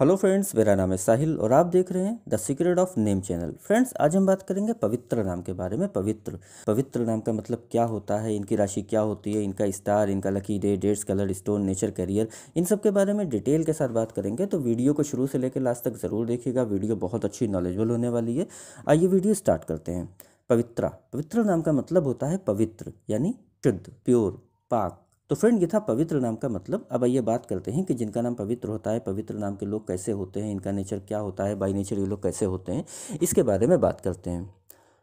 hello friends मेरा नाम है साहिल और आप देख रहे हैं the secret of name channel friends आज हम बात करेंगे पवित्र नाम के बारे में पवित्र पवित्र नाम का मतलब क्या होता है इनकी राशि क्या होती है इनका स्टार इनका lucky day dates colour stone nature career इन सब के बारे में डिटेल के साथ बात करेंगे तो वीडियो को शुरू से लेकर लास्ट तक ज़रूर देखिएगा वीडियो बहुत अच्छी नॉलेजबल होने वाली है आइए वीडियो स्टार्ट करते हैं पवित्रा पवित्र नाम का मतलब होता है पवित्र यानी शुद्ध प्योर पाक तो फ्रेंड ये था पवित्र नाम का मतलब अब आइए बात करते हैं कि जिनका नाम पवित्र होता है पवित्र नाम के लोग कैसे होते हैं इनका नेचर क्या होता है बाई नेचर ये लोग कैसे होते हैं इसके बारे में बात करते हैं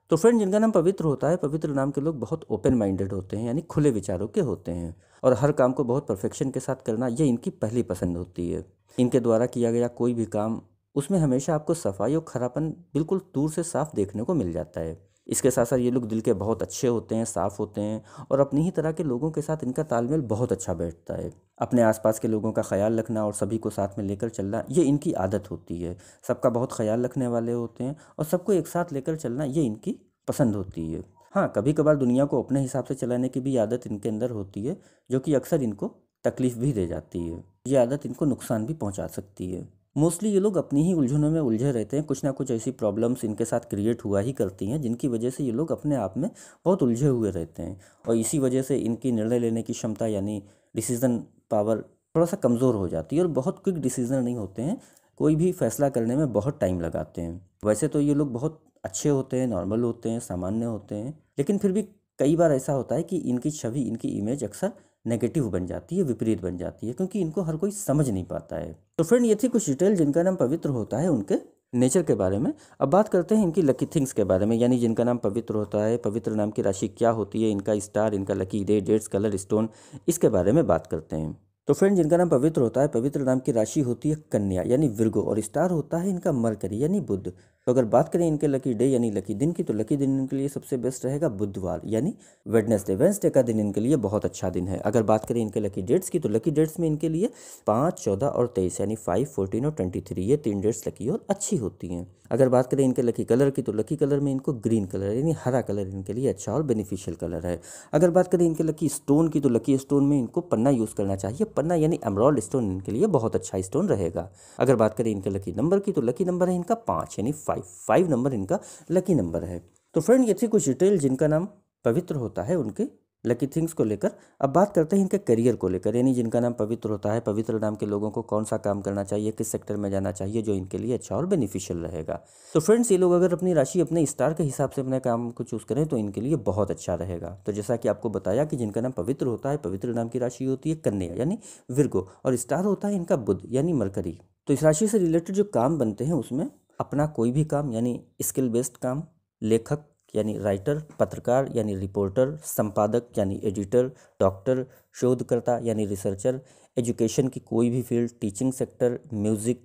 तो फ्रेंड जिनका नाम पवित्र होता है पवित्र नाम के लोग बहुत ओपन माइंडेड होते हैं यानी खुले विचारों के होते हैं और हर काम को बहुत परफेक्शन के साथ करना ये इनकी पहली पसंद होती है इनके द्वारा किया गया कोई भी काम उसमें हमेशा आपको सफाई और खरापन बिल्कुल दूर से साफ देखने को मिल जाता है इसके साथ साथ ये लोग दिल के बहुत अच्छे होते हैं साफ़ होते हैं और अपनी ही तरह के लोगों के साथ इनका तालमेल बहुत अच्छा बैठता है अपने आसपास के लोगों का ख्याल रखना और सभी को साथ में लेकर चलना ये इनकी आदत होती है सबका बहुत ख्याल रखने वाले होते हैं और सबको एक साथ लेकर चलना ये इनकी पसंद होती है हाँ कभी कभार दुनिया को अपने हिसाब से चलाने की भी आदत इनके अंदर होती है जो कि अक्सर इनको तकलीफ़ भी दे जाती है ये आदत इनको नुकसान भी पहुंचा सकती है मोस्टली ये लोग अपनी ही उलझनों में उलझे रहते हैं कुछ ना कुछ ऐसी प्रॉब्लम्स इनके साथ क्रिएट हुआ ही करती हैं जिनकी वजह से ये लोग अपने आप में बहुत उलझे हुए रहते हैं और इसी वजह से इनकी निर्णय लेने की क्षमता यानी डिसीज़न पावर थोड़ा सा कमज़ोर हो जाती है और बहुत क्विक डिसीज़न नहीं होते हैं कोई भी फैसला करने में बहुत टाइम लगाते हैं वैसे तो ये लोग बहुत अच्छे होते हैं नॉर्मल होते हैं सामान्य होते हैं लेकिन फिर भी कई बार ऐसा होता है कि इनकी छवि इनकी इमेज अक्सर नेगेटिव बन जाती है विपरीत बन जाती है क्योंकि इनको हर कोई समझ नहीं पाता है तो फ्रेंड ये थी कुछ डिटेल जिनका नाम पवित्र होता है उनके नेचर के बारे में अब बात करते हैं इनकी लकी थिंग्स के बारे में यानी जिनका नाम पवित्र होता है पवित्र नाम की राशि क्या होती है इनका स्टार इनका lucky day dates colour stone इसके बारे में बात करते हैं तो फ्रेंड जिनका नाम पवित्र होता है पवित्र नाम की राशि होती है कन्या यानी विर्गो और स्टार होता है इनका मरकरी यानी बुद्ध तो अगर बात करें इनके लकी डे यानी लकी दिन की तो लकी दिन इनके लिए सबसे बेस्ट रहेगा बुधवार यानी वेडनेसडे वेंसडे का दिन इनके लिए बहुत अच्छा दिन है अगर बात करें इनके लकी डेट्स की तो लकी डेट्स में इनके लिए पाँच चौदह और तेईस यानी फाइव फोर्टीन और ट्वेंटी थ्री ये तीन डेट्स लकी और अच्छी होती हैं अगर बात करें इनके लकी कलर की तो लकी कलर में इनको ग्रीन कलर यानी हरा कलर इनके लिए अच्छा और बेनिफिशियल कलर है अगर बात करें इनके लकी स्टोन की तो लकी स्टोन में इनको पन्ना यूज़ करना चाहिए पन्ना यानी एमरॉल स्टोन इनके लिए बहुत अच्छा स्टोन रहेगा अगर बात करें इनके लकी नंबर की तो लकी नंबर है इनका पाँच यानी फाइव फाइव फाइव नंबर इनका लकी नंबर है तो फ्रेंड ये थी कुछ डिटेल जिनका नाम पवित्र होता है उनके लकी थिंग्स को लेकर अब बात करते हैं इनके करियर को लेकर यानी जिनका नाम पवित्र होता है पवित्र नाम के लोगों को कौन सा काम करना चाहिए किस सेक्टर में जाना चाहिए जो इनके लिए अच्छा और बेनिफिशियल रहेगा तो फ्रेंड्स ये लोग अगर अपनी राशि अपने स्टार के हिसाब से अपने काम को चूज़ करें तो इनके लिए बहुत अच्छा रहेगा तो जैसा कि आपको बताया कि जिनका नाम पवित्र होता है पवित्र नाम की राशि होती है कन्या यानी विरगो और स्टार होता है इनका बुद्ध यानी मरकरी तो इस राशि से रिलेटेड जो काम बनते हैं उसमें अपना कोई भी काम यानी स्किल बेस्ड काम लेखक यानी राइटर पत्रकार यानी रिपोर्टर संपादक यानी एडिटर डॉक्टर शोधकर्ता यानी रिसर्चर एजुकेशन की कोई भी फील्ड टीचिंग सेक्टर म्यूज़िक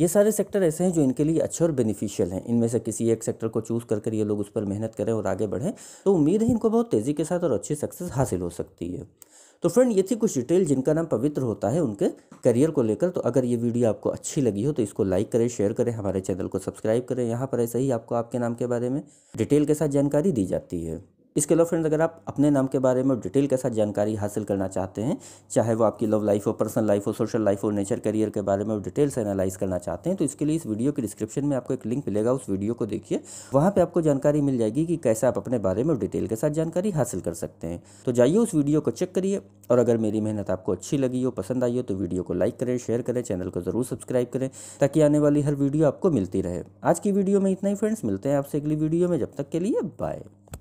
ये सारे सेक्टर ऐसे हैं जो इनके लिए अच्छे और बेनिफिशियल हैं इनमें से किसी एक सेक्टर को चूज़ कर कर ये लोग उस पर मेहनत करें और आगे बढ़ें तो उम्मीद है इनको बहुत तेज़ी के साथ और अच्छी सक्सेस हासिल हो सकती है तो फ्रेंड ये थी कुछ डिटेल जिनका नाम पवित्र होता है उनके करियर को लेकर तो अगर ये वीडियो आपको अच्छी लगी हो तो इसको लाइक करें शेयर करें हमारे चैनल को सब्सक्राइब करें यहाँ पर ऐसे ही आपको आपके नाम के बारे में डिटेल के साथ जानकारी दी जाती है इसके अलावा फ्रेंड्स अगर आप अपने नाम के बारे में डिटेल के साथ जानकारी हासिल करना चाहते हैं चाहे वो आपकी लव लाइफ हो पर्सनल लाइफ हो सोशल लाइफ हो नेचर करियर के बारे में डिटेल्स एनालाइज करना चाहते हैं तो इसके लिए इस वीडियो के डिस्क्रिप्शन में आपको एक लिंक मिलेगा उस वीडियो को देखिए वहाँ पर आपको जानकारी मिल जाएगी कि कैसे आप अपने बारे में डिटेल के साथ जानकारी हासिल कर सकते हैं तो जाइए उस वीडियो को चेक करिए और अगर मेरी मेहनत आपको अच्छी लगी हो पसंद आई हो तो वीडियो को लाइक करें शेयर करें चैनल को ज़रूर सब्सक्राइब करें ताकि आने वाली हर वीडियो आपको मिलती रहे आज की वीडियो में इतना ही फ्रेंड्स मिलते हैं आपसे अगली वीडियो में जब तक के लिए बाय